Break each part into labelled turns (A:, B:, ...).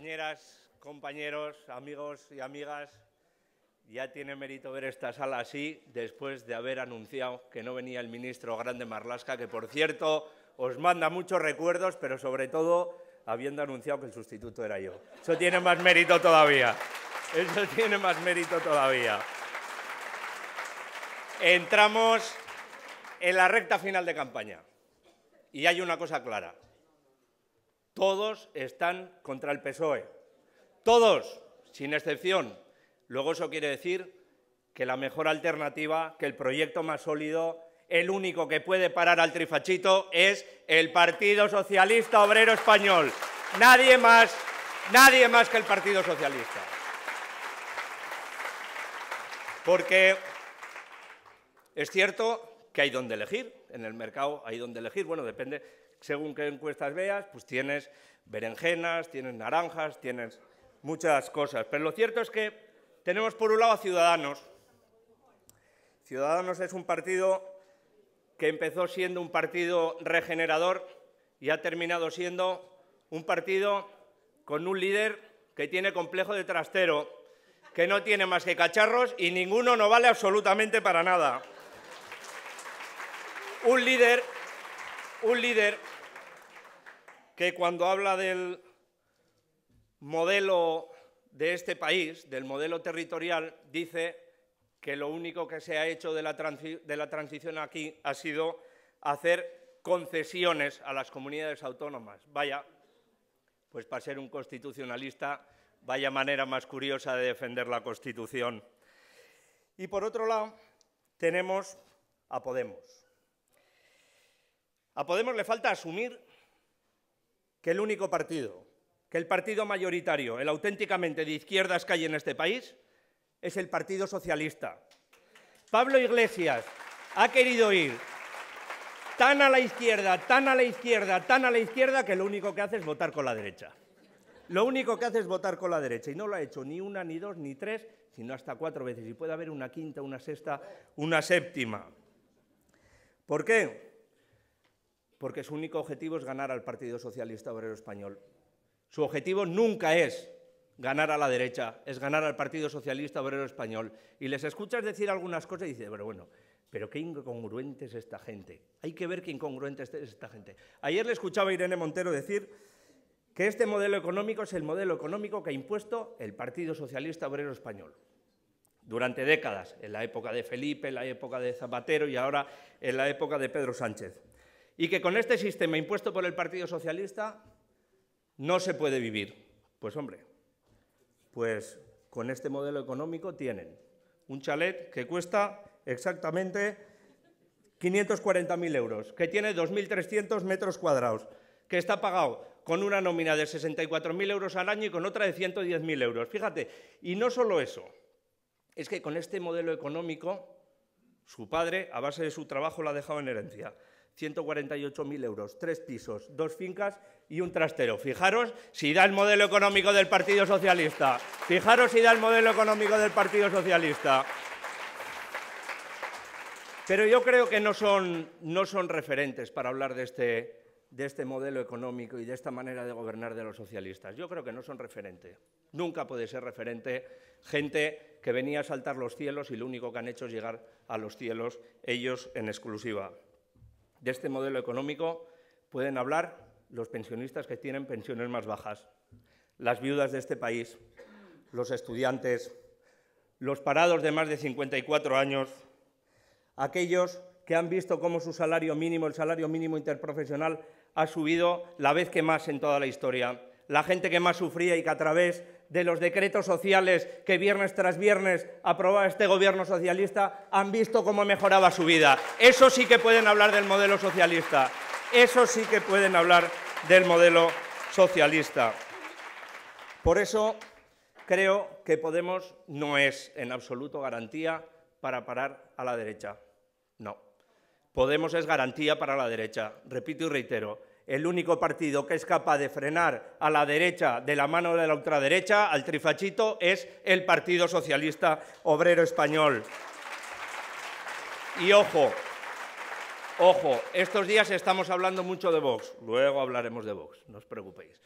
A: compañeras, compañeros, amigos y amigas, ya tiene mérito ver esta sala así después de haber anunciado que no venía el ministro Grande Marlasca, que por cierto os manda muchos recuerdos, pero sobre todo habiendo anunciado que el sustituto era yo. Eso tiene más mérito todavía. Eso tiene más mérito todavía. Entramos en la recta final de campaña y hay una cosa clara. Todos están contra el PSOE. Todos, sin excepción. Luego eso quiere decir que la mejor alternativa, que el proyecto más sólido, el único que puede parar al trifachito es el Partido Socialista Obrero Español. Nadie más, nadie más que el Partido Socialista. Porque es cierto que hay donde elegir, en el mercado hay donde elegir, bueno, depende según qué encuestas veas, pues tienes berenjenas, tienes naranjas, tienes muchas cosas. Pero lo cierto es que tenemos por un lado a Ciudadanos. Ciudadanos es un partido que empezó siendo un partido regenerador y ha terminado siendo un partido con un líder que tiene complejo de trastero, que no tiene más que cacharros y ninguno no vale absolutamente para nada. Un líder un líder que cuando habla del modelo de este país, del modelo territorial, dice que lo único que se ha hecho de la, transición aquí ha sido hacer concesiones a las comunidades autónomas. Vaya, pues para ser un constitucionalista, vaya manera más curiosa de defender la Constitución. Y por otro lado, tenemos a Podemos. A Podemos le falta asumir que el único partido, que el partido mayoritario, el auténticamente de izquierdas que hay en este país, es el Partido Socialista. Pablo Iglesias ha querido ir tan a la izquierda, tan a la izquierda, tan a la izquierda, que lo único que hace es votar con la derecha. Lo único que hace es votar con la derecha. Y no lo ha hecho ni una, ni dos, ni tres, sino hasta cuatro veces. Y puede haber una quinta, una sexta, una séptima. ¿Por qué? porque su único objetivo es ganar al Partido Socialista Obrero Español. Su objetivo nunca es ganar a la derecha, es ganar al Partido Socialista Obrero Español. Y les escuchas decir algunas cosas y dices, pero bueno, pero qué incongruente es esta gente. Hay que ver qué incongruente es esta gente. Ayer le escuchaba a Irene Montero decir que este modelo económico es el modelo económico que ha impuesto el Partido Socialista Obrero Español durante décadas, en la época de Felipe, en la época de Zapatero y ahora en la época de Pedro Sánchez y que con este sistema impuesto por el Partido Socialista no se puede vivir. Pues hombre, pues con este modelo económico tienen un chalet que cuesta exactamente 540.000 euros, que tiene 2.300 metros cuadrados, que está pagado con una nómina de 64.000 euros al año y con otra de 110.000 euros. Fíjate, y no solo eso, es que con este modelo económico su padre, a base de su trabajo, lo ha dejado en herencia. 148.000 euros, tres pisos, dos fincas y un trastero. Fijaros si da el modelo económico del Partido Socialista. Fijaros si da el modelo económico del Partido Socialista. Pero yo creo que no son, no son referentes para hablar de este, de este modelo económico y de esta manera de gobernar de los socialistas. Yo creo que no son referentes. Nunca puede ser referente gente que venía a saltar los cielos y lo único que han hecho es llegar a los cielos ellos en exclusiva. De este modelo económico pueden hablar los pensionistas que tienen pensiones más bajas, las viudas de este país, los estudiantes, los parados de más de 54 años, aquellos que han visto cómo su salario mínimo, el salario mínimo interprofesional, ha subido la vez que más en toda la historia, la gente que más sufría y que a través de los decretos sociales que viernes tras viernes aprobaba este gobierno socialista, han visto cómo mejoraba su vida. Eso sí que pueden hablar del modelo socialista. Eso sí que pueden hablar del modelo socialista. Por eso creo que Podemos no es en absoluto garantía para parar a la derecha. No. Podemos es garantía para la derecha. Repito y reitero el único partido que es capaz de frenar a la derecha de la mano de la ultraderecha, al trifachito, es el Partido Socialista Obrero Español. Y ojo, ojo, estos días estamos hablando mucho de Vox, luego hablaremos de Vox, no os preocupéis.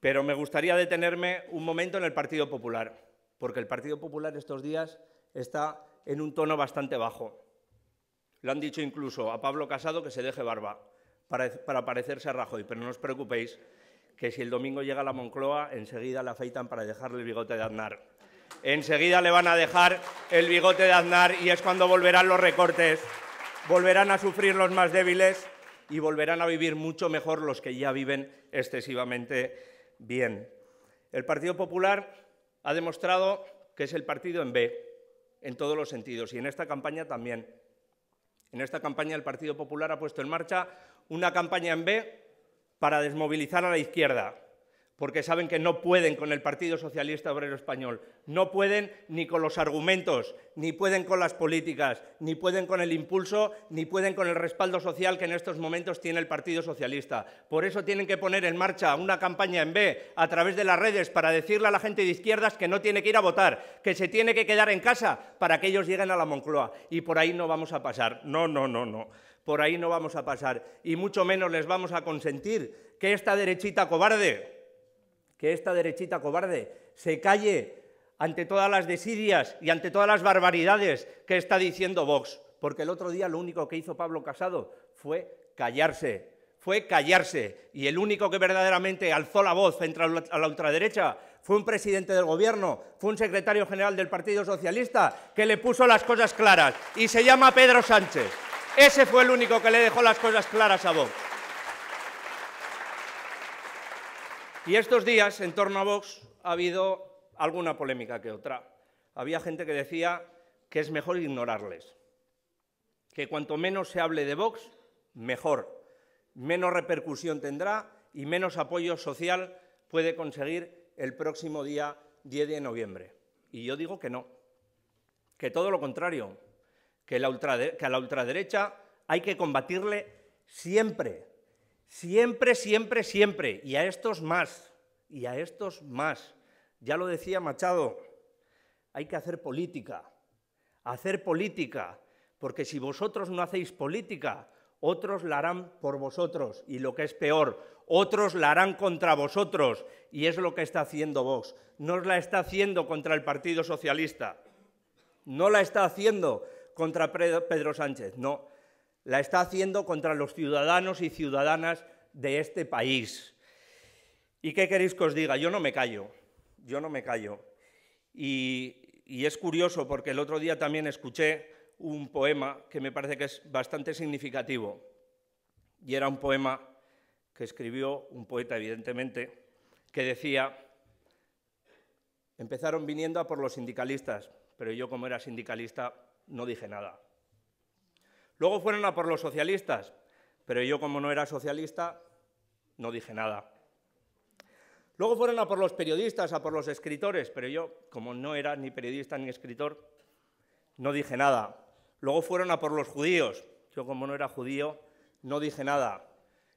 A: Pero me gustaría detenerme un momento en el Partido Popular, porque el Partido Popular estos días está en un tono bastante bajo. Lo han dicho incluso a Pablo Casado que se deje barba para, parecerse a Rajoy, pero no os preocupéis que si el domingo llega a la Moncloa, enseguida la afeitan para dejarle el bigote de Aznar. Enseguida le van a dejar el bigote de Aznar y es cuando volverán los recortes, volverán a sufrir los más débiles y volverán a vivir mucho mejor los que ya viven excesivamente bien. El Partido Popular ha demostrado que es el partido en B en todos los sentidos y en esta campaña también. En esta campaña el Partido Popular ha puesto en marcha una campaña en B para desmovilizar a la izquierda porque saben que no pueden con el Partido Socialista Obrero Español, no pueden ni con los argumentos, ni pueden con las políticas, ni pueden con el impulso, ni pueden con el respaldo social que en estos momentos tiene el Partido Socialista. Por eso tienen que poner en marcha una campaña en B a través de las redes para decirle a la gente de izquierdas que no tiene que ir a votar, que se tiene que quedar en casa para que ellos lleguen a la Moncloa. Y por ahí no vamos a pasar. No, no, no, no. Por ahí no vamos a pasar. Y mucho menos les vamos a consentir que esta derechita cobarde que esta derechita cobarde se calle ante todas las desidias y ante todas las barbaridades que está diciendo Vox. Porque el otro día lo único que hizo Pablo Casado fue callarse, fue callarse. Y el único que verdaderamente alzó la voz frente a la ultraderecha fue un presidente del gobierno, fue un secretario general del Partido Socialista que le puso las cosas claras. Y se llama Pedro Sánchez. Ese fue el único que le dejó las cosas claras a Vox. Y estos días, en torno a Vox, ha habido alguna polémica que otra. Había gente que decía que es mejor ignorarles, que cuanto menos se hable de Vox, mejor, menos repercusión tendrá y menos apoyo social puede conseguir el próximo día 10 de noviembre. Y yo digo que no, que todo lo contrario, que, a la ultraderecha hay que combatirle siempre, Siempre, siempre, siempre. Y a estos más. Y a estos más. Ya lo decía Machado, hay que hacer política. Hacer política. Porque si vosotros no hacéis política, otros la harán por vosotros. Y lo que es peor, otros la harán contra vosotros. Y es lo que está haciendo Vox. No la está haciendo contra el Partido Socialista. No la está haciendo contra Pedro Sánchez. No, la está haciendo contra los ciudadanos y ciudadanas de este país. ¿Y qué queréis que os diga? Yo no me callo, yo no me callo. Y, es curioso porque el otro día también escuché un poema que me parece que es bastante significativo. Y era un poema que escribió un poeta, evidentemente, que decía, empezaron viniendo a por los sindicalistas, pero yo como era sindicalista no dije nada. Luego fueron a por los socialistas, pero yo como no era socialista, no dije nada. Luego fueron a por los periodistas, a por los escritores, pero yo, como no era ni periodista ni escritor, no dije nada. Luego fueron a por los judíos, yo como no era judío, no dije nada.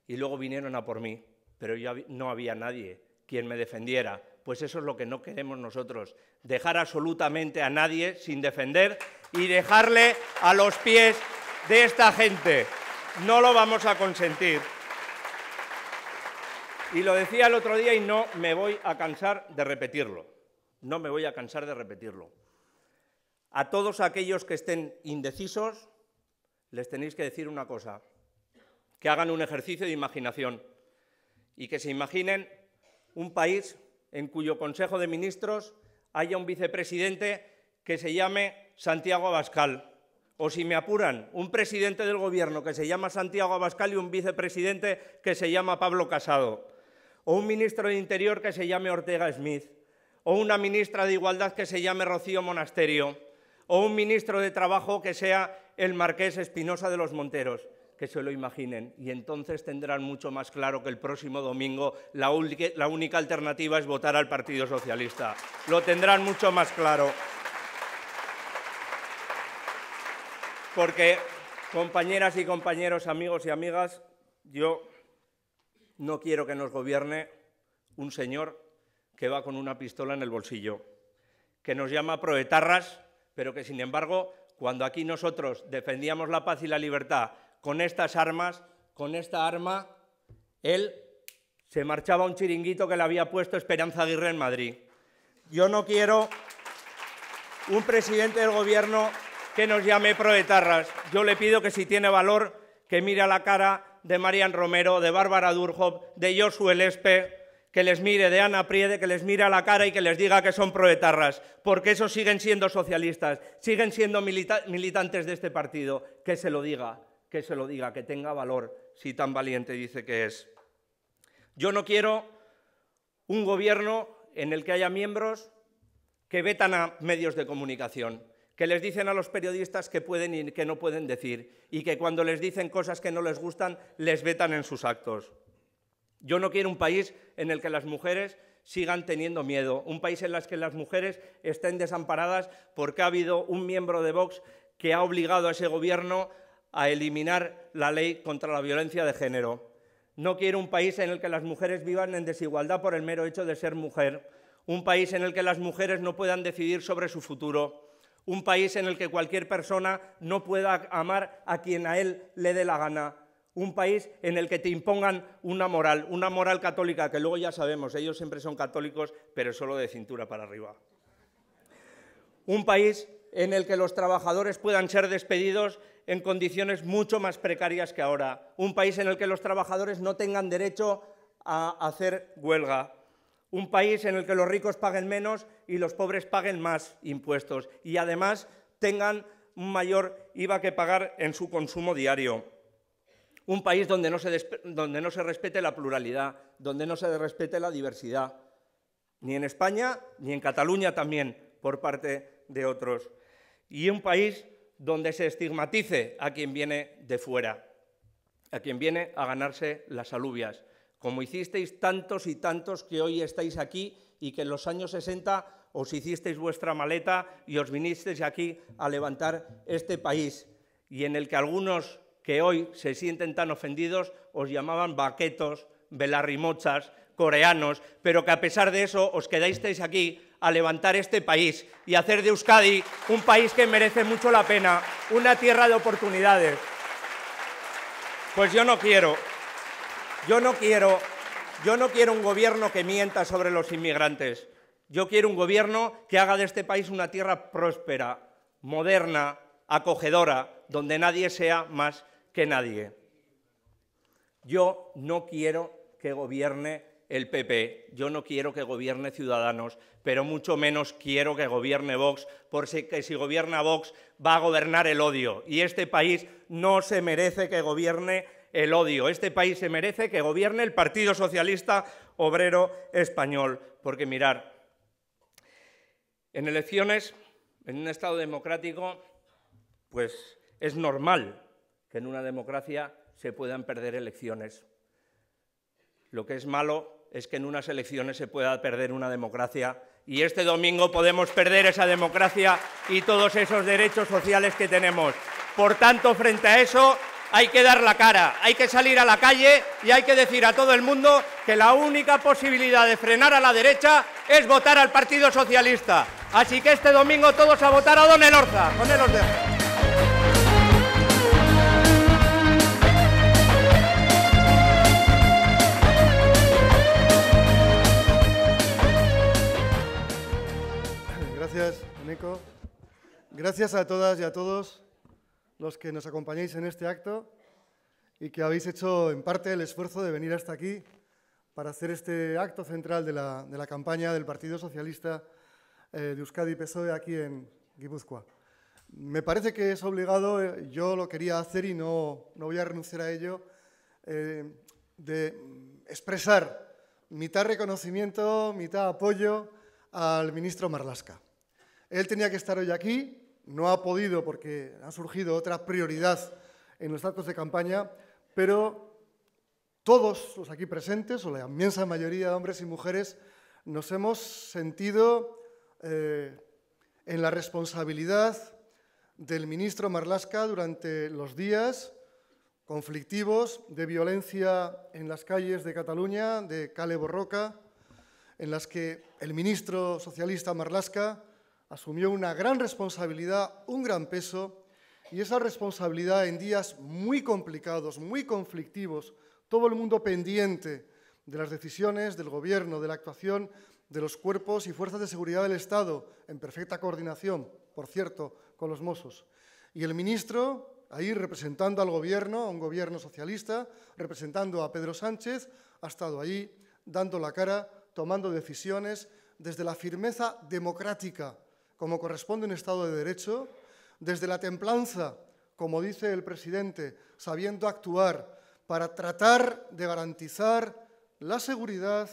A: Y luego vinieron a por mí, pero yo no había nadie quien me defendiera. Pues eso es lo que no queremos nosotros, dejar absolutamente a nadie sin defender y dejarle a los pies de esta gente. No lo vamos a consentir. Y lo decía el otro día y no me voy a cansar de repetirlo. No me voy a cansar de repetirlo. A todos aquellos que estén indecisos, les tenéis que decir una cosa, que hagan un ejercicio de imaginación y que se imaginen un país en cuyo Consejo de Ministros haya un vicepresidente que se llame Santiago Abascal o si me apuran, un presidente del Gobierno que se llama Santiago Abascal y un vicepresidente que se llama Pablo Casado, o un ministro de Interior que se llame Ortega Smith, o una ministra de Igualdad que se llame Rocío Monasterio, o un ministro de Trabajo que sea el marqués Espinosa de los Monteros que se lo imaginen y entonces tendrán mucho más claro que el próximo domingo la, la única alternativa es votar al Partido Socialista. Lo tendrán mucho más claro. Porque, compañeras y compañeros, amigos y amigas, yo no quiero que nos gobierne un señor que va con una pistola en el bolsillo, que nos llama proetarras, pero que, sin embargo, cuando aquí nosotros defendíamos la paz y la libertad con estas armas, con esta arma, él se marchaba a un chiringuito que le había puesto Esperanza Aguirre en Madrid. Yo no quiero un presidente del gobierno que nos llame proetarras. Yo le pido que si tiene valor, que mire a la cara de Marian Romero, de Bárbara Durhov, de Josué Lespe, que les mire, de Ana Priede, que les mire a la cara y que les diga que son proetarras, porque esos siguen siendo socialistas, siguen siendo militantes de este partido. Que se lo diga, que se lo diga, que tenga valor, si tan valiente dice que es. Yo no quiero un gobierno en el que haya miembros que vetan a medios de comunicación que les dicen a los periodistas que pueden y que no pueden decir, y que cuando les dicen cosas que no les gustan, les vetan en sus actos. Yo no quiero un país en el que las mujeres sigan teniendo miedo, un país en el que las mujeres estén desamparadas porque ha habido un miembro de Vox que ha obligado a ese gobierno a eliminar la ley contra la violencia de género. No quiero un país en el que las mujeres vivan en desigualdad por el mero hecho de ser mujer, un país en el que las mujeres no puedan decidir sobre su futuro, un país en el que cualquier persona no pueda amar a quien a él le dé la gana, un país en el que te impongan una moral, una moral católica, que luego ya sabemos, ellos siempre son católicos, pero solo de cintura para arriba. Un país en el que los trabajadores puedan ser despedidos en condiciones mucho más precarias que ahora. Un país en el que los trabajadores no tengan derecho a hacer huelga un país en el que los ricos paguen menos y los pobres paguen más impuestos y además tengan un mayor IVA que pagar en su consumo diario. Un país donde no se, donde no se respete la pluralidad, donde no se respete la diversidad, ni en España ni en Cataluña también, por parte de otros. Y un país donde se estigmatice a quien viene de fuera, a quien viene a ganarse las alubias, como hicisteis tantos y tantos que hoy estáis aquí y que en los años 60 os hicisteis vuestra maleta y os vinisteis aquí a levantar este país, y en el que algunos que hoy se sienten tan ofendidos os llamaban baquetos, velarrimochas, coreanos, pero que a pesar de eso os quedasteis aquí a levantar este país y hacer de Euskadi un país que merece mucho la pena, una tierra de oportunidades. Pues yo no quiero yo no quiero, un gobierno que mienta sobre los inmigrantes. Yo quiero un gobierno que haga de este país una tierra próspera, moderna, acogedora, donde nadie sea más que nadie. Yo no quiero que gobierne el PP, yo no quiero que gobierne Ciudadanos, pero mucho menos quiero que gobierne Vox, porque si gobierna Vox va a gobernar el odio y este país no se merece que gobierne el odio. Este país se merece que gobierne el Partido Socialista Obrero Español. Porque mirar, en elecciones, en un Estado democrático, pues es normal que en una democracia se puedan perder elecciones. Lo que es malo es que en unas elecciones se pueda perder una democracia y este domingo podemos perder esa democracia y todos esos derechos sociales que tenemos. Por tanto, frente a eso, hay que dar la cara, hay que salir a la calle y hay que decir a todo el mundo que la única posibilidad de frenar a la derecha es votar al Partido Socialista. Así que este domingo todos a votar a Don Elorza. ¡Don
B: Gracias, Nico. Gracias a todas y a todos los que nos acompañáis en este acto y que habéis hecho en parte el esfuerzo de venir hasta aquí para hacer este acto central de la, de la campaña del Partido Socialista eh, de Euskadi PSOE aquí en Guipúzcoa. Me parece que es obligado, eh, yo lo quería hacer y no, no voy a renunciar a ello, eh, de expresar mitad reconocimiento, mitad apoyo al ministro Marlasca. Él tenía que estar hoy aquí, no ha podido porque ha surgido otra prioridad en los actos de campaña, pero todos los aquí presentes, o la inmensa mayoría de hombres y mujeres, nos hemos sentido eh, en la responsabilidad del ministro Marlasca durante los días conflictivos de violencia en las calles de Cataluña, de Cale Borroca, en las que el ministro socialista Marlasca asumió una gran responsabilidad, un gran peso, y esa responsabilidad en días muy complicados, muy conflictivos, todo el mundo pendiente de las decisiones del gobierno, de la actuación de los cuerpos y fuerzas de seguridad del Estado, en perfecta coordinación, por cierto, con los Mossos. Y el ministro, ahí representando al gobierno, a un gobierno socialista, representando a Pedro Sánchez, ha estado ahí dando la cara, tomando decisiones desde la firmeza democrática como corresponde en Estado de Derecho, desde la templanza, como dice el presidente, sabiendo actuar para tratar de garantizar la seguridad,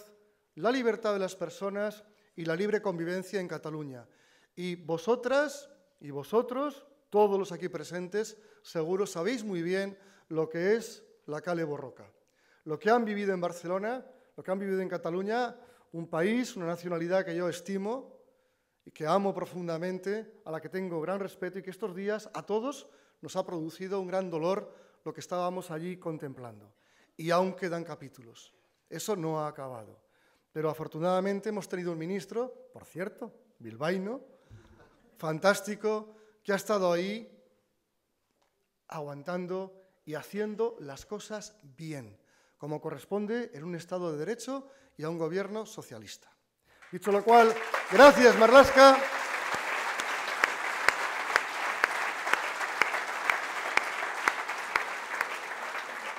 B: la libertad de las personas y la libre convivencia en Cataluña. Y vosotras y vosotros, todos los aquí presentes, seguro sabéis muy bien lo que es la Cale Borroca. Lo que han vivido en Barcelona, lo que han vivido en Cataluña, un país, una nacionalidad que yo estimo, que amo profundamente, a la que tengo gran respeto y que estos días a todos nos ha producido un gran dolor lo que estábamos allí contemplando. Y aún quedan capítulos. Eso no ha acabado. Pero afortunadamente hemos tenido un ministro, por cierto, bilbaíno, fantástico, que ha estado ahí aguantando y haciendo las cosas bien, como corresponde en un Estado de Derecho y a un gobierno socialista. Dicho lo cual, gracias Marlasca.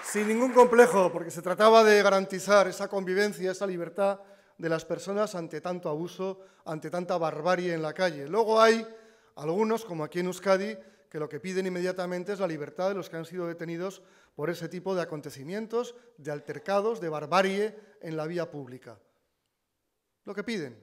B: Sin ningún complejo, porque se trataba de garantizar esa convivencia, esa libertad de las personas ante tanto abuso, ante tanta barbarie en la calle. Luego hay algunos, como aquí en Euskadi, que lo que piden inmediatamente es la libertad de los que han sido detenidos por ese tipo de acontecimientos, de altercados, de barbarie en la vía pública lo que piden.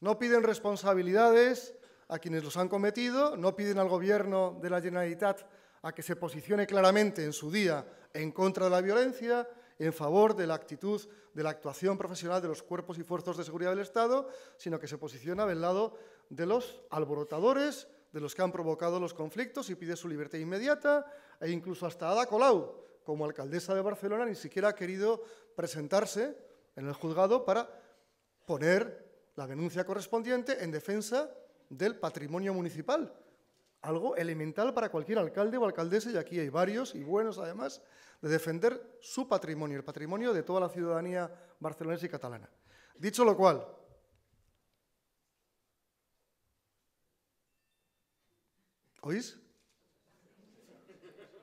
B: No piden responsabilidades a quienes los han cometido, no piden al gobierno de la Generalitat a que se posicione claramente en su día en contra de la violencia, en favor de la actitud, de la actuación profesional de los cuerpos y fuerzas de seguridad del Estado, sino que se posiciona del lado de los alborotadores, de los que han provocado los conflictos y pide su libertad inmediata, e incluso hasta Ada Colau, como alcaldesa de Barcelona, ni siquiera ha querido presentarse en el juzgado para poner la denuncia correspondiente en defensa del patrimonio municipal. Algo elemental para cualquier alcalde o alcaldesa, y aquí hay varios y buenos además, de defender su patrimonio, el patrimonio de toda la ciudadanía barcelonesa y catalana. Dicho lo cual, ¿oís?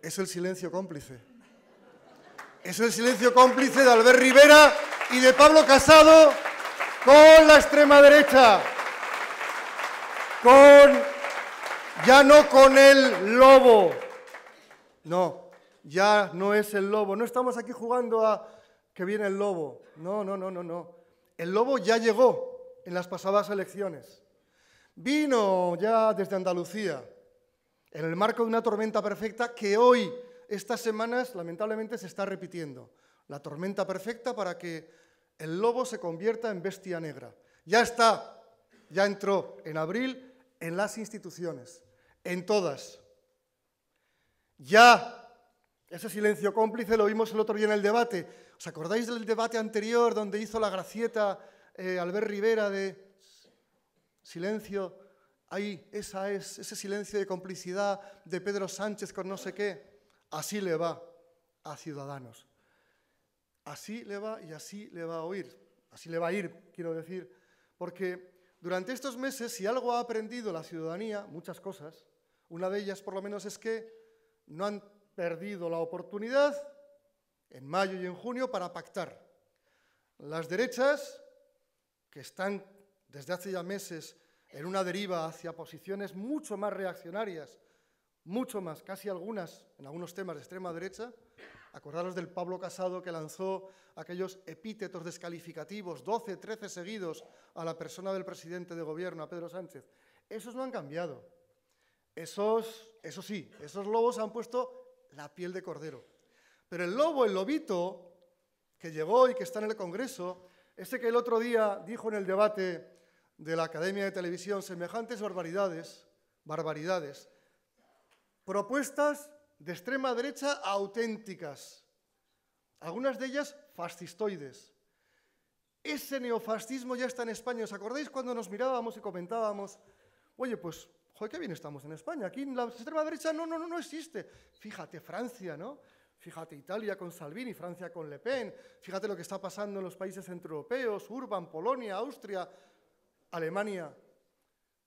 B: Es el silencio cómplice. Es el silencio cómplice de Albert Rivera y de Pablo Casado con la extrema derecha, con, ya no con el lobo, no, ya no es el lobo, no estamos aquí jugando a que viene el lobo, no, no, no, no, no, el lobo ya llegó en las pasadas elecciones, vino ya desde Andalucía, en el marco de una tormenta perfecta que hoy, estas semanas, lamentablemente se está repitiendo, la tormenta perfecta para que el lobo se convierta en bestia negra. Ya está, ya entró en abril en las instituciones, en todas. Ya, ese silencio cómplice lo vimos el otro día en el debate. ¿Os acordáis del debate anterior donde hizo la gracieta eh, Albert Rivera de silencio? Ahí, es, ese silencio de complicidad de Pedro Sánchez con no sé qué. Así le va a Ciudadanos así le va y así le va a oír, así le va a ir, quiero decir, porque durante estos meses, si algo ha aprendido la ciudadanía, muchas cosas, una de ellas por lo menos es que no han perdido la oportunidad en mayo y en junio para pactar. Las derechas, que están desde hace ya meses en una deriva hacia posiciones mucho más reaccionarias, mucho más, casi algunas, en algunos temas de extrema derecha, Acordaros del Pablo Casado que lanzó aquellos epítetos descalificativos, 12, 13 seguidos, a la persona del presidente de gobierno, a Pedro Sánchez. Esos no han cambiado. Esos, eso sí, esos lobos han puesto la piel de cordero. Pero el lobo, el lobito, que llegó y que está en el Congreso, ese que el otro día dijo en el debate de la Academia de Televisión semejantes barbaridades, barbaridades, propuestas de extrema derecha auténticas, algunas de ellas fascistoides. Ese neofascismo ya está en España. ¿Os acordáis cuando nos mirábamos y comentábamos, oye, pues, qué bien estamos en España? Aquí en la extrema derecha no, no, no, no existe. Fíjate, Francia, ¿no? Fíjate Italia con Salvini, Francia con Le Pen, fíjate lo que está pasando en los países centroeuropeos, Urban, Polonia, Austria, Alemania.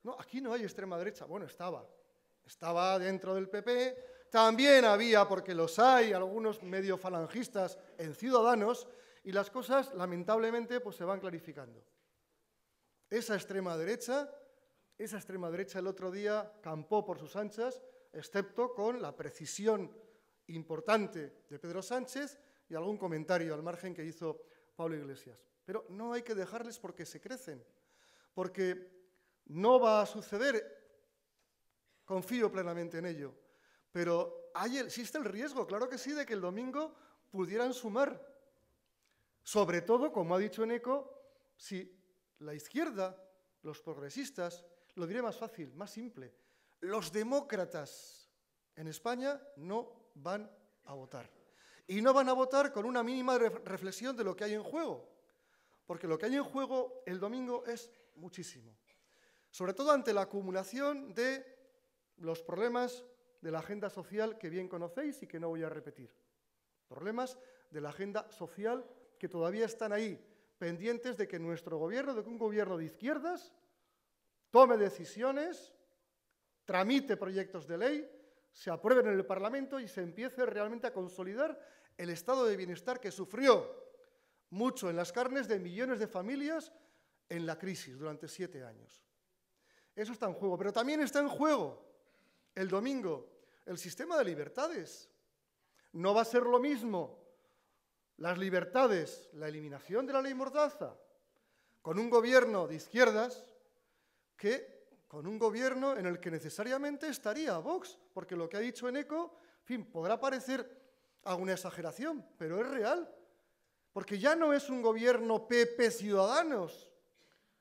B: No, aquí no hay extrema derecha. Bueno, estaba. Estaba dentro del PP, también había, porque los hay, algunos medio falangistas en Ciudadanos, y las cosas lamentablemente pues, se van clarificando. Esa extrema derecha, esa extrema derecha el otro día campó por sus anchas, excepto con la precisión importante de Pedro Sánchez y algún comentario al margen que hizo Pablo Iglesias. Pero no hay que dejarles porque se crecen, porque no va a suceder, confío plenamente en ello, pero existe el riesgo, claro que sí, de que el domingo pudieran sumar. Sobre todo, como ha dicho Eneco, si la izquierda, los progresistas, lo diré más fácil, más simple, los demócratas en España no van a votar. Y no van a votar con una mínima reflexión de lo que hay en juego, porque lo que hay en juego el domingo es muchísimo. Sobre todo ante la acumulación de los problemas de la agenda social que bien conocéis y que no voy a repetir. Problemas de la agenda social que todavía están ahí, pendientes de que nuestro gobierno, de que un gobierno de izquierdas, tome decisiones, tramite proyectos de ley, se aprueben en el Parlamento y se empiece realmente a consolidar el estado de bienestar que sufrió mucho en las carnes de millones de familias en la crisis durante siete años. Eso está en juego, pero también está en juego el domingo, el sistema de libertades. No va a ser lo mismo las libertades, la eliminación de la ley mordaza, con un gobierno de izquierdas, que con un gobierno en el que necesariamente estaría Vox, porque lo que ha dicho Eneco, en fin, podrá parecer alguna exageración, pero es real, porque ya no es un gobierno PP Ciudadanos,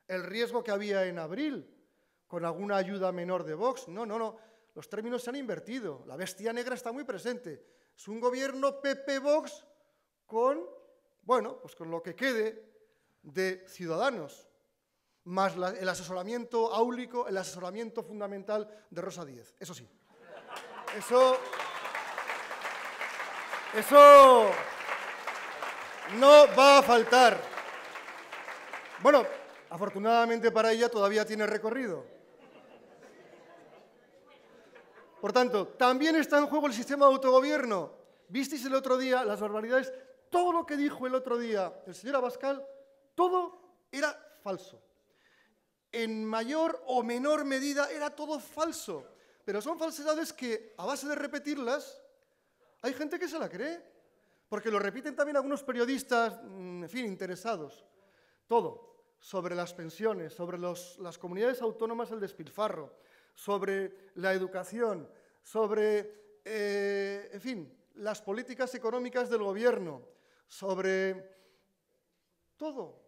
B: el riesgo que había en abril, con alguna ayuda menor de Vox, no, no, no, los términos se han invertido. La bestia negra está muy presente. Es un gobierno PP Vox con, bueno, pues con lo que quede de ciudadanos, más el asesoramiento áulico, el asesoramiento fundamental de Rosa Díez. Eso sí. Eso. Eso. No va a faltar. Bueno, afortunadamente para ella todavía tiene recorrido. Por tanto, también está en juego el sistema de autogobierno. Visteis el otro día las barbaridades, todo lo que dijo el otro día el señor Abascal, todo era falso. En mayor o menor medida era todo falso, pero son falsedades que a base de repetirlas hay gente que se la cree, porque lo repiten también algunos periodistas, mm, en fin, interesados. Todo, sobre las pensiones, sobre las comunidades autónomas, el despilfarro, sobre la educación, sobre, eh, en fin, las políticas económicas del gobierno, sobre todo,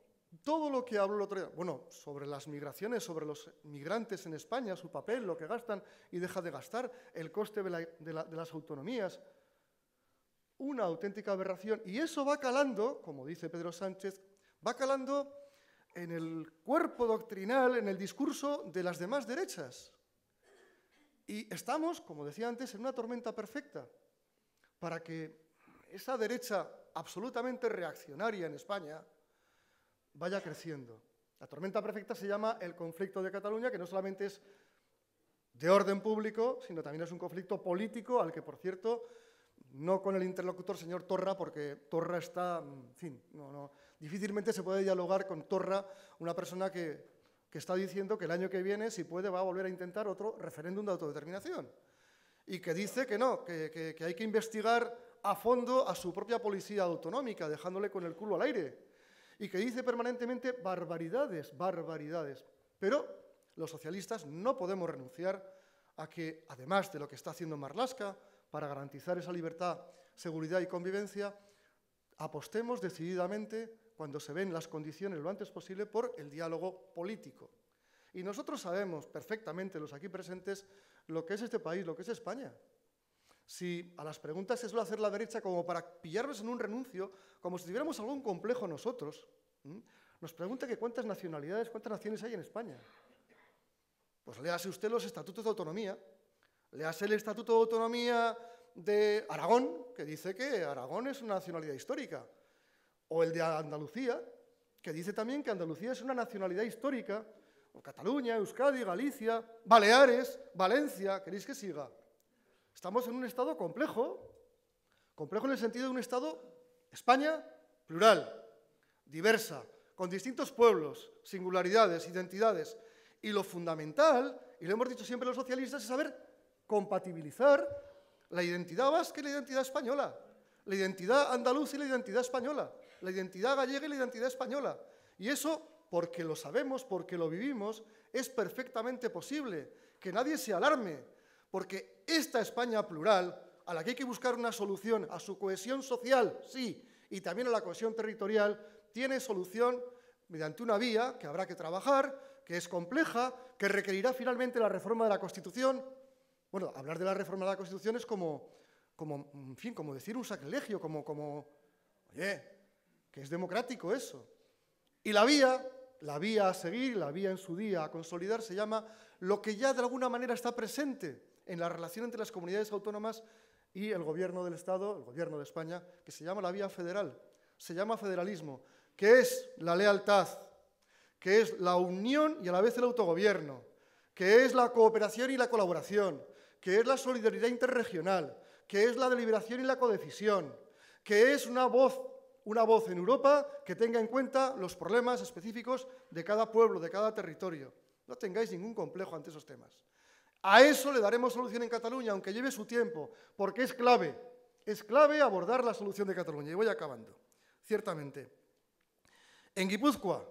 B: todo lo que hablo el otro día, bueno, sobre las migraciones, sobre los migrantes en España, su papel, lo que gastan y deja de gastar, el coste de las autonomías, una auténtica aberración. Y eso va calando, como dice Pedro Sánchez, va calando en el cuerpo doctrinal, en el discurso de las demás derechas. Y estamos, como decía antes, en una tormenta perfecta para que esa derecha absolutamente reaccionaria en España vaya creciendo. La tormenta perfecta se llama el conflicto de Cataluña, que no solamente es de orden público, sino también es un conflicto político al que, por cierto, no con el interlocutor señor Torra, porque Torra está, en fin, no, difícilmente se puede dialogar con Torra, una persona que que está diciendo que el año que viene, si puede, va a volver a intentar otro referéndum de autodeterminación. Y que dice que no, que, hay que investigar a fondo a su propia policía autonómica, dejándole con el culo al aire. Y que dice permanentemente barbaridades, barbaridades. Pero los socialistas no podemos renunciar a que, además de lo que está haciendo Marlaska, para garantizar esa libertad, seguridad y convivencia, apostemos decididamente cuando se ven las condiciones lo antes posible por el diálogo político. Y nosotros sabemos perfectamente, los aquí presentes, lo que es este país, lo que es España. Si a las preguntas se suele hacer la derecha como para pillarnos en un renuncio, como si tuviéramos algún complejo nosotros, nos pregunta que cuántas nacionalidades, cuántas naciones hay en España. Pues léase usted los estatutos de autonomía, léase el estatuto de autonomía de Aragón, que dice que Aragón es una nacionalidad histórica. O el de Andalucía, que dice también que Andalucía es una nacionalidad histórica, o Cataluña, Euskadi, Galicia, Baleares, Valencia, ¿queréis que siga? Estamos en un estado complejo, complejo en el sentido de un estado, España, plural, diversa, con distintos pueblos, singularidades, identidades. Y lo fundamental, y lo hemos dicho siempre los socialistas, es saber compatibilizar la identidad vasca y la identidad española, la identidad andaluza y la identidad española la identidad gallega y la identidad española. Y eso, porque lo sabemos, porque lo vivimos, es perfectamente posible. Que nadie se alarme, porque esta España plural, a la que hay que buscar una solución, a su cohesión social, sí, y también a la cohesión territorial, tiene solución mediante una vía que habrá que trabajar, que es compleja, que requerirá finalmente la reforma de la Constitución. Bueno, hablar de la reforma de la Constitución es como, como en fin, como decir un sacrilegio, como, como, oye, que es democrático eso. Y la vía, la vía a seguir, la vía en su día a consolidar, se llama lo que ya de alguna manera está presente en la relación entre las comunidades autónomas y el gobierno del Estado, el gobierno de España, que se llama la vía federal, se llama federalismo, que es la lealtad, que es la unión y a la vez el autogobierno, que es la cooperación y la colaboración, que es la solidaridad interregional, que es la deliberación y la codecisión, que es una voz una voz en Europa que tenga en cuenta los problemas específicos de cada pueblo, de cada territorio. No tengáis ningún complejo ante esos temas. A eso le daremos solución en Cataluña, aunque lleve su tiempo, porque es clave, es clave abordar la solución de Cataluña. Y voy acabando, ciertamente. En Guipúzcoa,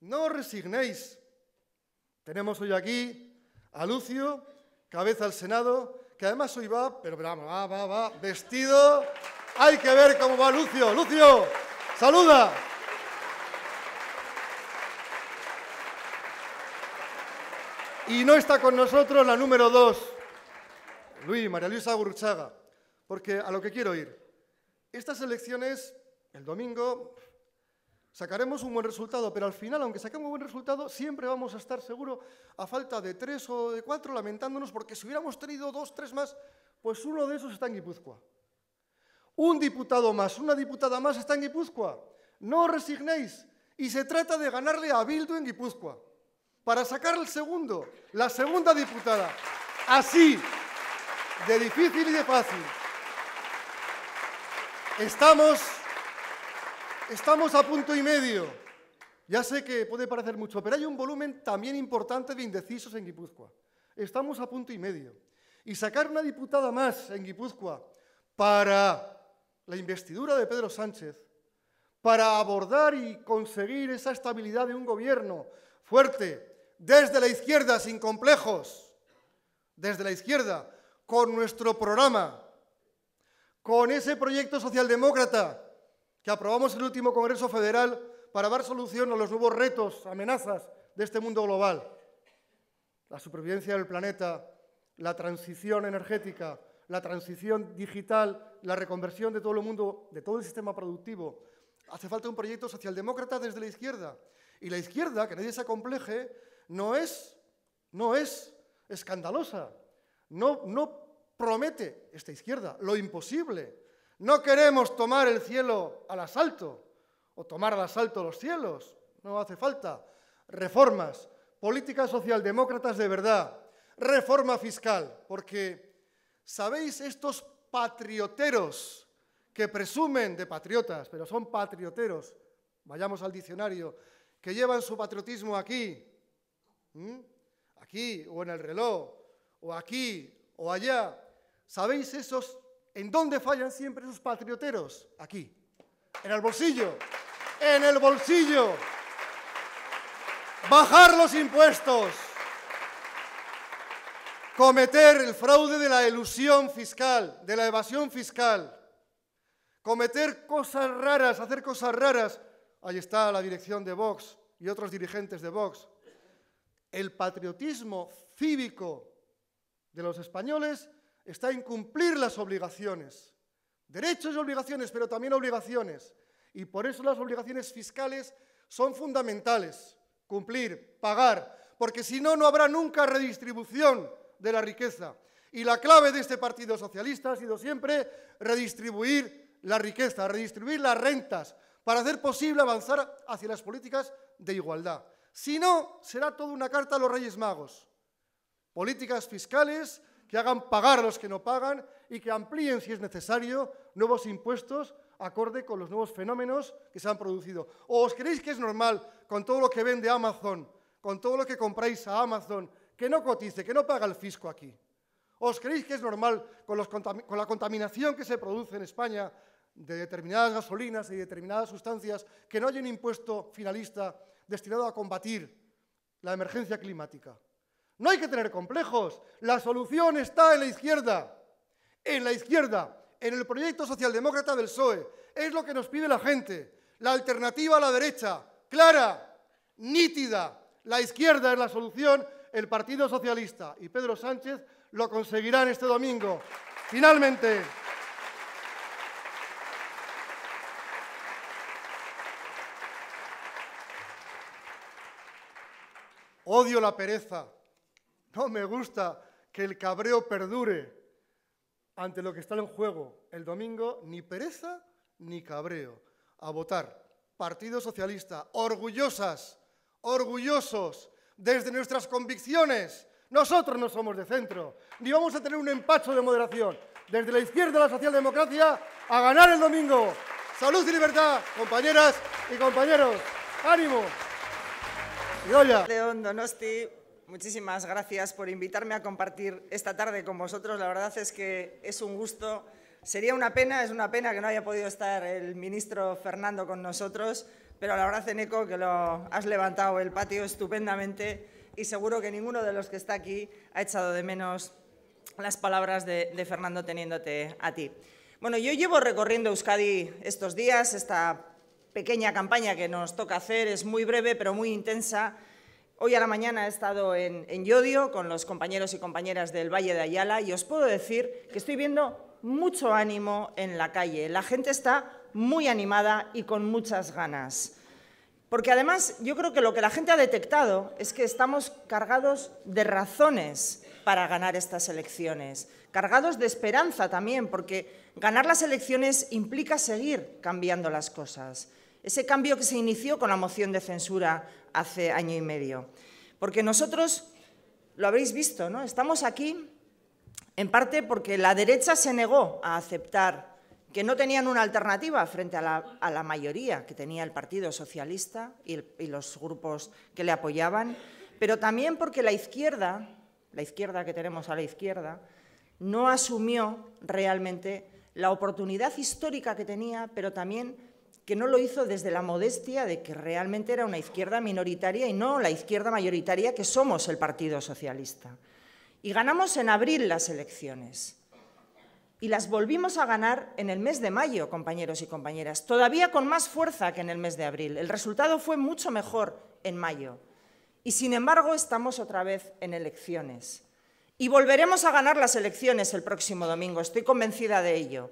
B: no os resignéis. Tenemos hoy aquí a Lucio, cabeza del Senado, que además hoy va, pero va, va, va, vestido hay que ver cómo va Lucio. Lucio, saluda. Y no está con nosotros la número dos, Luis, María Luisa Gurchaga, porque a lo que quiero ir. Estas elecciones, el domingo, sacaremos un buen resultado, pero al final, aunque saquemos un buen resultado, siempre vamos a estar seguro a falta de tres o de cuatro lamentándonos porque si hubiéramos tenido dos, tres más, pues uno de esos está en Guipúzcoa. Un diputado más, una diputada más está en Guipúzcoa. No os resignéis. Y se trata de ganarle a Bildu en Guipúzcoa para sacar el segundo, la segunda diputada. Así, de difícil y de fácil. Estamos, estamos a punto y medio. Ya sé que puede parecer mucho, pero hay un volumen también importante de indecisos en Guipúzcoa. Estamos a punto y medio. Y sacar una diputada más en Guipúzcoa para la investidura de Pedro Sánchez para abordar y conseguir esa estabilidad de un gobierno fuerte desde la izquierda, sin complejos, desde la izquierda, con nuestro programa, con ese proyecto socialdemócrata que aprobamos en el último Congreso Federal para dar solución a los nuevos retos, amenazas de este mundo global. La supervivencia del planeta, la transición energética, la transición digital, la reconversión de todo el mundo, de todo el sistema productivo. Hace falta un proyecto socialdemócrata desde la izquierda. Y la izquierda, que nadie se acompleje, no es, no es escandalosa. No, no promete esta izquierda lo imposible. No queremos tomar el cielo al asalto o tomar al asalto los cielos. No hace falta. Reformas, políticas socialdemócratas de verdad, reforma fiscal, porque ¿Sabéis estos patrioteros que presumen de patriotas, pero son patrioteros? Vayamos al diccionario, que llevan su patriotismo aquí, ¿Mm? aquí o en el reloj, o aquí o allá. ¿Sabéis esos? ¿En dónde fallan siempre esos patrioteros? Aquí, en el bolsillo, en el bolsillo. Bajar los impuestos, cometer el fraude de la ilusión fiscal, de la evasión fiscal, cometer cosas raras, hacer cosas raras. Ahí está la dirección de Vox y otros dirigentes de Vox. El patriotismo cívico de los españoles está en cumplir las obligaciones. Derechos y obligaciones, pero también obligaciones. Y por eso las obligaciones fiscales son fundamentales. Cumplir, pagar, porque si no, no habrá nunca redistribución de la riqueza. Y la clave de este Partido Socialista ha sido siempre redistribuir la riqueza, redistribuir las rentas, para hacer posible avanzar hacia las políticas de igualdad. Si no, será toda una carta a los Reyes Magos. Políticas fiscales que hagan pagar a los que no pagan y que amplíen, si es necesario, nuevos impuestos acorde con los nuevos fenómenos que se han producido. ¿O os creéis que es normal, con todo lo que vende Amazon, con todo lo que compráis a Amazon, que no cotice, que no paga el fisco aquí. ¿Os creéis que es normal con, con la contaminación que se produce en España de determinadas gasolinas y determinadas sustancias que no haya un impuesto finalista destinado a combatir la emergencia climática? No hay que tener complejos. La solución está en la izquierda. En la izquierda, en el proyecto socialdemócrata del PSOE. Es lo que nos pide la gente. La alternativa a la derecha, clara, nítida. La izquierda es la solución el Partido Socialista y Pedro Sánchez lo conseguirán este domingo. Finalmente. Odio la pereza. No me gusta que el cabreo perdure ante lo que está en juego el domingo. Ni pereza ni cabreo. A votar. Partido Socialista, orgullosas, orgullosos desde nuestras convicciones. Nosotros no somos de centro, ni vamos a tener un empacho de moderación. Desde la izquierda de la socialdemocracia, a ganar el domingo. Salud y
C: libertad, compañeras y compañeros. ¡Ánimo! hola. León Donosti, muchísimas gracias por invitarme a compartir esta tarde con vosotros. La verdad es que es un gusto. Sería una pena, es una pena que no haya podido estar el ministro Fernando con nosotros. Pero la verdad, Zeneco, que lo has levantado el patio estupendamente y seguro que ninguno de los que está aquí ha echado de menos las palabras de, Fernando teniéndote a ti. Bueno, yo llevo recorriendo Euskadi estos días, esta pequeña campaña que nos toca hacer es muy breve pero muy intensa. Hoy a la mañana he estado en, en Yodio con los compañeros y compañeras del Valle de Ayala y os puedo decir que estoy viendo mucho ánimo en la calle. La gente está muy animada y con muchas ganas. Porque además yo creo que lo que la gente ha detectado es que estamos cargados de razones para ganar estas elecciones, cargados de esperanza también, porque ganar las elecciones implica seguir cambiando las cosas. Ese cambio que se inició con la moción de censura hace año y medio. Porque nosotros, lo habréis visto, ¿no? estamos aquí en parte porque la derecha se negó a aceptar que no tenían una alternativa frente a la, mayoría que tenía el Partido Socialista y los grupos que le apoyaban, pero también porque la izquierda, la izquierda que tenemos a la izquierda, no asumió realmente la oportunidad histórica que tenía, pero también que no lo hizo desde la modestia de que realmente era una izquierda minoritaria y no la izquierda mayoritaria que somos el Partido Socialista. Y ganamos en abril las elecciones y las volvimos a ganar en el mes de mayo, compañeros y compañeras, todavía con más fuerza que en el mes de abril. El resultado fue mucho mejor en mayo. Y sin embargo, estamos otra vez en elecciones. Y volveremos a ganar las elecciones el próximo domingo, estoy convencida de ello.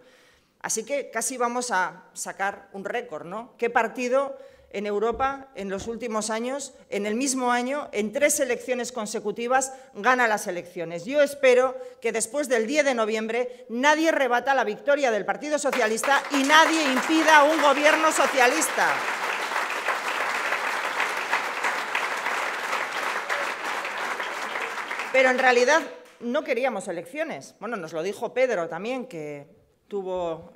C: Así que casi vamos a sacar un récord, ¿no? ¿Qué partido en Europa en los últimos años, en el mismo año, en tres elecciones consecutivas, gana las elecciones. Yo espero que después del 10 de noviembre nadie rebata la victoria del Partido Socialista y nadie impida un gobierno socialista. Pero en realidad no queríamos elecciones. Bueno, nos lo dijo Pedro también, que tuvo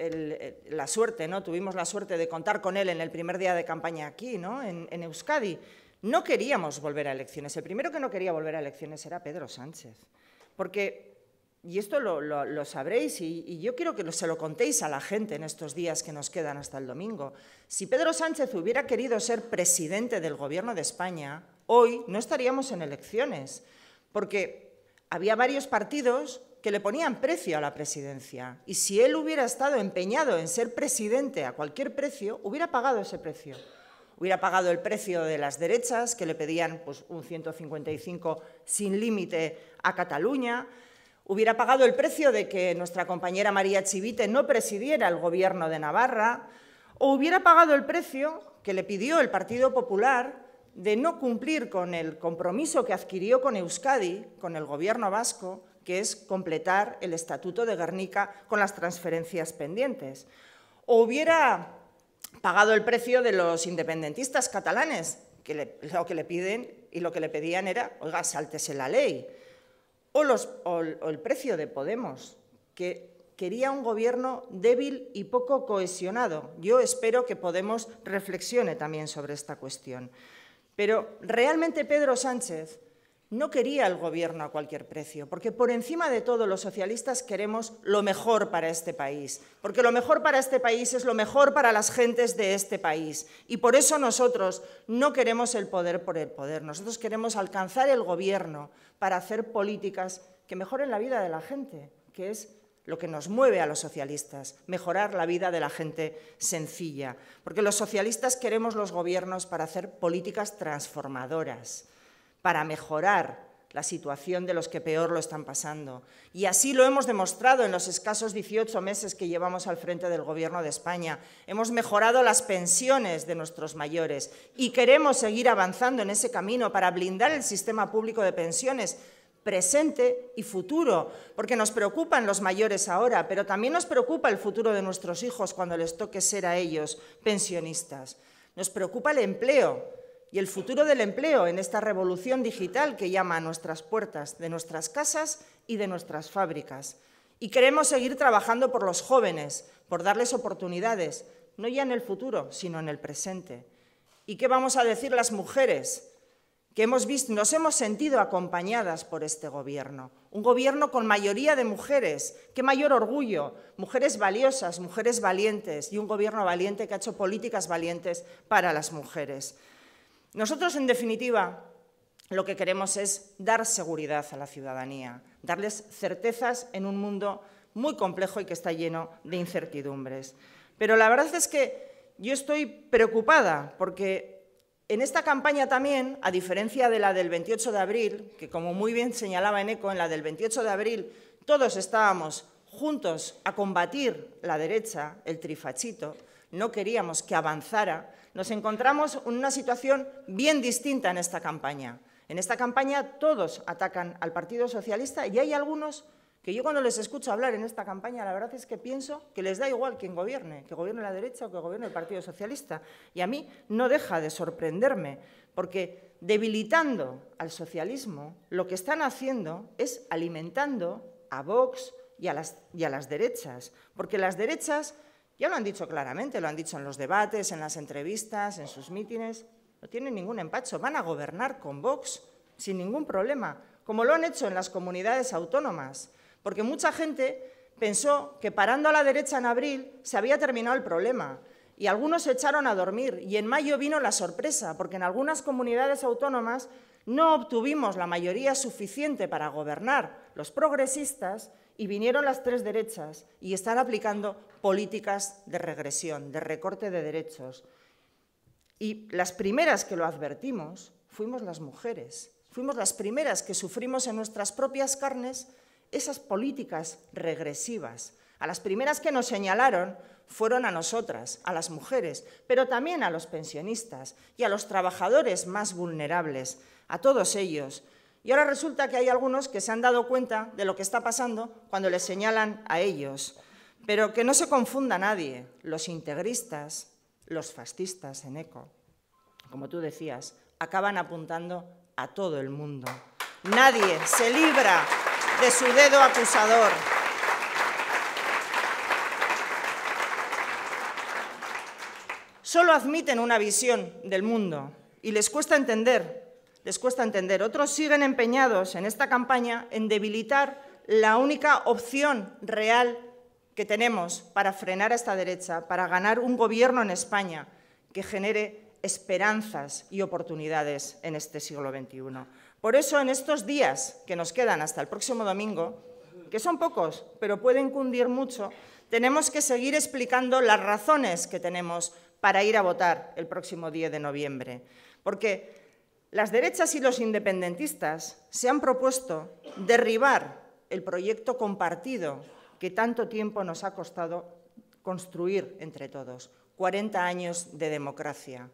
C: eh, la suerte, ¿no? Tuvimos la suerte de contar con él en el primer día de campaña aquí, ¿no? En, Euskadi. No queríamos volver a elecciones. El primero que no quería volver a elecciones era Pedro Sánchez. Porque y esto lo, sabréis y, yo quiero que se lo contéis a la gente en estos días que nos quedan hasta el domingo. Si Pedro Sánchez hubiera querido ser presidente del Gobierno de España, hoy no estaríamos en elecciones, porque había varios partidos que le ponían precio a la presidencia. Y si él hubiera estado empeñado en ser presidente a cualquier precio, hubiera pagado ese precio. Hubiera pagado el precio de las derechas, que le pedían pues, un 155 sin límite a Cataluña. Hubiera pagado el precio de que nuestra compañera María Chivite no presidiera el gobierno de Navarra. O hubiera pagado el precio que le pidió el Partido Popular de no cumplir con el compromiso que adquirió con Euskadi, con el gobierno vasco, que es completar el Estatuto de Guernica con las transferencias pendientes. O hubiera pagado el precio de los independentistas catalanes, que lo que le piden y lo que le pedían era, oiga, sáltese la ley. o el precio de Podemos, que quería un gobierno débil y poco cohesionado. Yo espero que Podemos reflexione también sobre esta cuestión. Pero realmente Pedro Sánchez no quería el gobierno a cualquier precio, porque por encima de todo los socialistas queremos lo mejor para este país, porque lo mejor para este país es lo mejor para las gentes de este país. Y por eso nosotros no queremos el poder por el poder, nosotros queremos alcanzar el gobierno para hacer políticas que mejoren la vida de la gente, que es lo que nos mueve a los socialistas, mejorar la vida de la gente sencilla, porque los socialistas queremos los gobiernos para hacer políticas transformadoras para mejorar la situación de los que peor lo están pasando. Y así lo hemos demostrado en los escasos 18 meses que llevamos al frente del Gobierno de España. Hemos mejorado las pensiones de nuestros mayores y queremos seguir avanzando en ese camino para blindar el sistema público de pensiones presente y futuro, porque nos preocupan los mayores ahora, pero también nos preocupa el futuro de nuestros hijos cuando les toque ser a ellos pensionistas. Nos preocupa el empleo, y el futuro del empleo en esta revolución digital que llama a nuestras puertas, de nuestras casas y de nuestras fábricas. Y queremos seguir trabajando por los jóvenes, por darles oportunidades, no ya en el futuro, sino en el presente. ¿Y qué vamos a decir las mujeres? Que hemos visto, nos hemos sentido acompañadas por este gobierno. Un gobierno con mayoría de mujeres. ¡Qué mayor orgullo! Mujeres valiosas, mujeres valientes y un gobierno valiente que ha hecho políticas valientes para las mujeres. Nosotros, en definitiva, lo que queremos es dar seguridad a la ciudadanía, darles certezas en un mundo muy complejo y que está lleno de incertidumbres. Pero la verdad es que yo estoy preocupada porque en esta campaña también, a diferencia de la del 28 de abril, que como muy bien señalaba Eco en la del 28 de abril todos estábamos juntos a combatir la derecha, el trifachito, no queríamos que avanzara, nos encontramos en una situación bien distinta en esta campaña. En esta campaña todos atacan al Partido Socialista y hay algunos que yo cuando les escucho hablar en esta campaña, la verdad es que pienso que les da igual quién gobierne, que gobierne la derecha o que gobierne el Partido Socialista. Y a mí no deja de sorprenderme, porque debilitando al socialismo, lo que están haciendo es alimentando a Vox y a las, y a las derechas, porque las derechas ya lo han dicho claramente, lo han dicho en los debates, en las entrevistas, en sus mítines. No tienen ningún empacho, van a gobernar con Vox sin ningún problema, como lo han hecho en las comunidades autónomas. Porque mucha gente pensó que parando a la derecha en abril se había terminado el problema. Y algunos se echaron a dormir. Y en mayo vino la sorpresa, porque en algunas comunidades autónomas no obtuvimos la mayoría suficiente para gobernar los progresistas y vinieron las tres derechas y están aplicando políticas de regresión, de recorte de derechos. Y las primeras que lo advertimos fuimos las mujeres, fuimos las primeras que sufrimos en nuestras propias carnes esas políticas regresivas. A las primeras que nos señalaron fueron a nosotras, a las mujeres, pero también a los pensionistas y a los trabajadores más vulnerables, a todos ellos. Y ahora resulta que hay algunos que se han dado cuenta de lo que está pasando cuando les señalan a ellos. Pero que no se confunda nadie, los integristas, los fascistas en ECO, como tú decías, acaban apuntando a todo el mundo. Nadie se libra de su dedo acusador. Solo admiten una visión del mundo y les cuesta entender, les cuesta entender. Otros siguen empeñados en esta campaña en debilitar la única opción real que tenemos para frenar a esta derecha, para ganar un gobierno en España que genere esperanzas y oportunidades en este siglo XXI. Por eso, en estos días que nos quedan hasta el próximo domingo, que son pocos, pero pueden cundir mucho, tenemos que seguir explicando las razones que tenemos para ir a votar el próximo 10 de noviembre. Porque las derechas y los independentistas se han propuesto derribar el proyecto compartido que tanto tiempo nos ha costado construir entre todos, 40 años de democracia.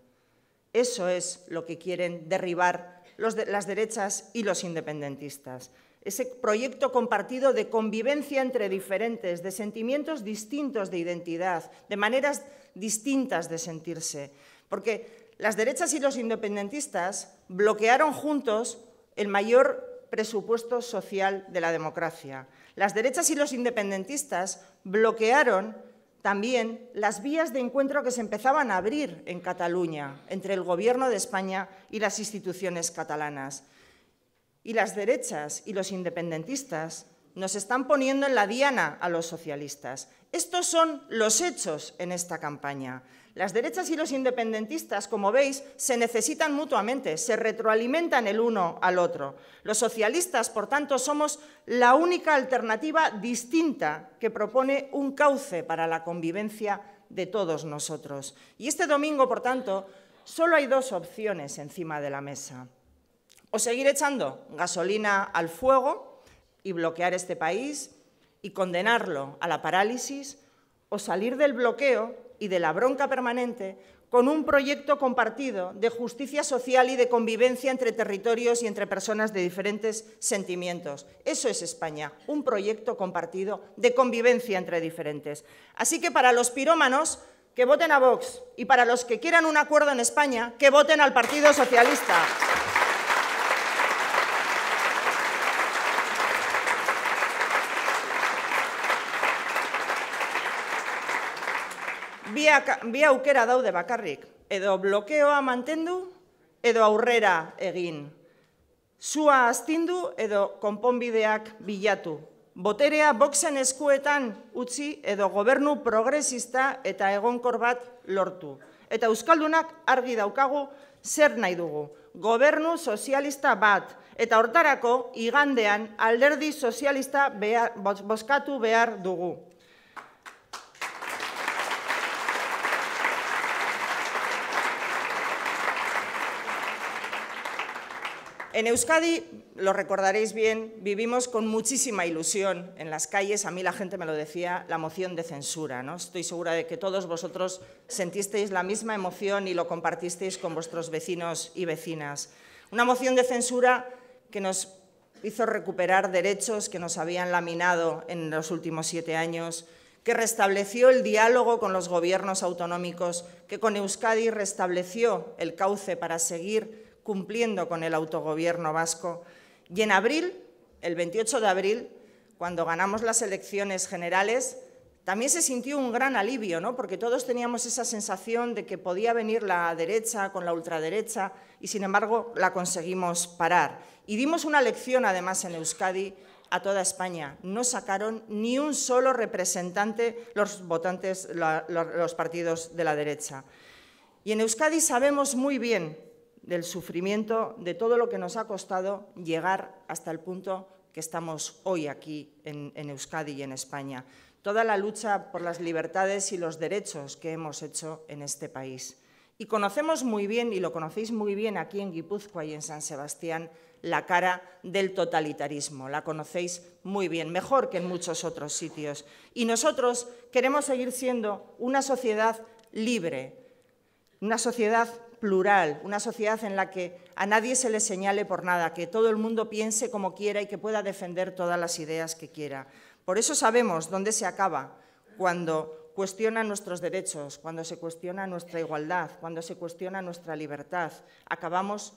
C: Eso es lo que quieren derribar las derechas y los independentistas. Ese proyecto compartido de convivencia entre diferentes, de sentimientos distintos de identidad, de maneras distintas de sentirse. Porque las derechas y los independentistas bloquearon juntos el mayor presupuesto social de la democracia. Las derechas y los independentistas bloquearon también las vías de encuentro que se empezaban a abrir en Cataluña entre el Gobierno de España y las instituciones catalanas. Y las derechas y los independentistas nos están poniendo en la diana a los socialistas. Estos son los hechos en esta campaña. Las derechas y los independentistas, como veis, se necesitan mutuamente, se retroalimentan el uno al otro. Los socialistas, por tanto, somos la única alternativa distinta que propone un cauce para la convivencia de todos nosotros. Y este domingo, por tanto, solo hay dos opciones encima de la mesa. O seguir echando gasolina al fuego y bloquear este país y condenarlo a la parálisis, o salir del bloqueo y de la bronca permanente con un proyecto compartido de justicia social y de convivencia entre territorios y entre personas de diferentes sentimientos. Eso es España, un proyecto compartido de convivencia entre diferentes. Así que para los pirómanos, que voten a Vox y para los que quieran un acuerdo en España, que voten al Partido Socialista. bi aukera daude bakarrik. Edo blokeoa mantendu, edo aurrera egin. Zua astindu, edo konponbideak bilatu. Boterea boxen eskuetan utzi, edo gobernu progresista eta egonkor bat lortu. Eta Euskaldunak argi daukagu zer nahi dugu. Gobernu sozialista bat, eta hortarako igandean alderdi sozialista boskatu behar dugu. en Euskadi, lo recordaréis bien, vivimos con muchísima ilusión en las calles, a mí la gente me lo decía, la moción de censura. ¿no? Estoy segura de que todos vosotros sentisteis la misma emoción y lo compartisteis con vuestros vecinos y vecinas. Una moción de censura que nos hizo recuperar derechos que nos habían laminado en los últimos siete años, que restableció el diálogo con los gobiernos autonómicos, que con Euskadi restableció el cauce para seguir cumpliendo con el autogobierno vasco. Y en abril, el 28 de abril, cuando ganamos las elecciones generales, también se sintió un gran alivio, ¿no? porque todos teníamos esa sensación de que podía venir la derecha con la ultraderecha y sin embargo la conseguimos parar. Y dimos una lección además en Euskadi a toda España. No sacaron ni un solo representante los votantes, los partidos de la derecha. Y en Euskadi sabemos muy bien del sufrimiento, de todo lo que nos ha costado llegar hasta el punto que estamos hoy aquí en, Euskadi y en España. Toda la lucha por las libertades y los derechos que hemos hecho en este país. Y conocemos muy bien, y lo conocéis muy bien aquí en Guipúzcoa y en San Sebastián, la cara del totalitarismo. La conocéis muy bien, mejor que en muchos otros sitios. Y nosotros queremos seguir siendo una sociedad libre, una sociedad plural, una sociedad en la que a nadie se le señale por nada, que todo el mundo piense como quiera y que pueda defender todas las ideas que quiera. Por eso sabemos dónde se acaba cuando cuestiona nuestros derechos, cuando se cuestiona nuestra igualdad, cuando se cuestiona nuestra libertad. Acabamos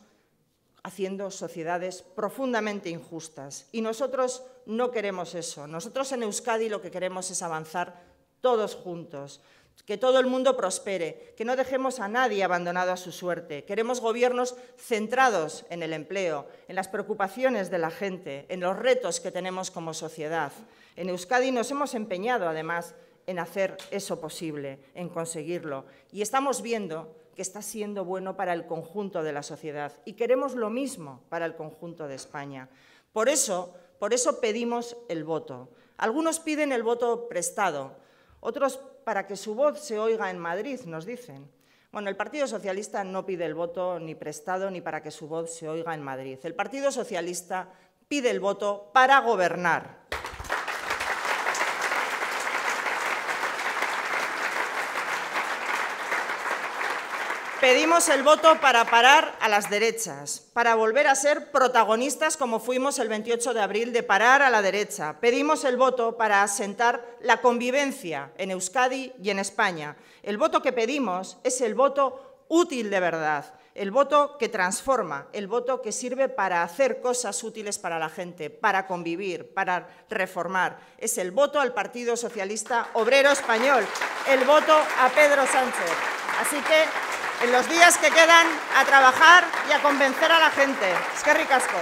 C: haciendo sociedades profundamente injustas. Y nosotros no queremos eso. Nosotros en Euskadi lo que queremos es avanzar todos juntos que todo el mundo prospere, que no dejemos a nadie abandonado a su suerte. Queremos gobiernos centrados en el empleo, en las preocupaciones de la gente, en los retos que tenemos como sociedad. En Euskadi nos hemos empeñado, además, en hacer eso posible, en conseguirlo. Y estamos viendo que está siendo bueno para el conjunto de la sociedad y queremos lo mismo para el conjunto de España. Por eso, por eso pedimos el voto. Algunos piden el voto prestado, otros para que su voz se oiga en Madrid, nos dicen. Bueno, el Partido Socialista no pide el voto ni prestado ni para que su voz se oiga en Madrid. El Partido Socialista pide el voto para gobernar. pedimos el voto para parar a las derechas, para volver a ser protagonistas como fuimos el 28 de abril de parar a la derecha. Pedimos el voto para asentar la convivencia en Euskadi y en España. El voto que pedimos es el voto útil de verdad, el voto que transforma, el voto que sirve para hacer cosas útiles para la gente, para convivir, para reformar. Es el voto al Partido Socialista Obrero Español, el voto a Pedro Sánchez. Así que en los días que quedan a trabajar y a convencer a la gente. Es que ricasco.